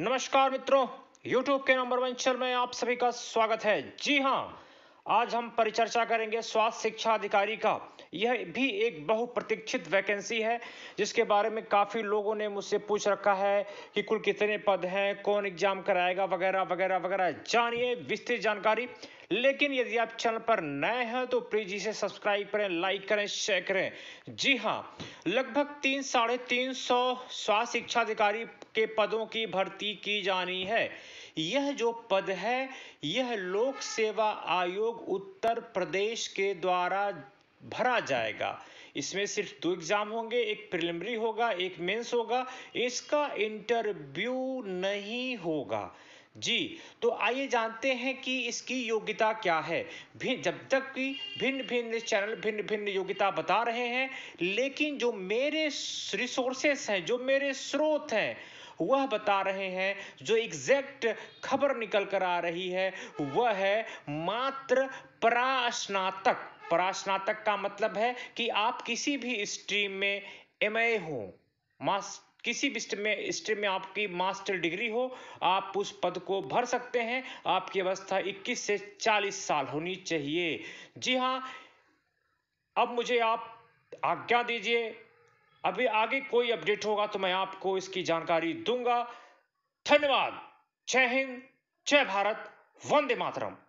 नमस्कार मित्रों यूट्यूब के नंबर वन चैनल में आप सभी का स्वागत है जी हाँ आज हम परिचर्चा करेंगे स्वास्थ्य शिक्षा अधिकारी का यह भी एक बहुप्रतीक्षित वैकेंसी है जिसके बारे में काफ़ी लोगों ने मुझसे पूछ रखा है कि कुल कितने पद हैं कौन एग्जाम कराएगा वगैरह वगैरह वगैरह जानिए विस्तृत जानकारी लेकिन यदि आप चैनल पर नए हैं तो प्लीज इसे सब्सक्राइब करें लाइक करें शेयर करें जी हाँ लगभग तीन साढ़े तीन सौ स्वास्थ्य शिक्षा अधिकारी के पदों की भर्ती की जानी है यह जो पद है यह लोक सेवा आयोग उत्तर प्रदेश के द्वारा भरा जाएगा इसमें सिर्फ दो एग्जाम होंगे एक प्रिलिमिनरी होगा एक मेंस होगा इसका इंटरव्यू नहीं होगा जी तो आइए जानते हैं कि इसकी योग्यता क्या है भिन्न जब तक कि भिन्न भिन्न चैनल भिन्न भिन्न योग्यता बता रहे हैं लेकिन जो मेरे रिसोर्सेस हैं जो मेरे स्रोत हैं वह बता रहे हैं जो एग्जैक्ट खबर निकल कर आ रही है वह है मात्र परास्नातक परास्नातक का मतलब है कि आप किसी भी स्ट्रीम में एम ए हों मास्ट किसी भी स्ट्रीम में स्ट्रीम में आपकी मास्टर डिग्री हो आप उस पद को भर सकते हैं आपकी अवस्था 21 से 40 साल होनी चाहिए जी हाँ अब मुझे आप आज्ञा दीजिए अभी आगे कोई अपडेट होगा तो मैं आपको इसकी जानकारी दूंगा धन्यवाद जय हिंद जय भारत वंदे मातरम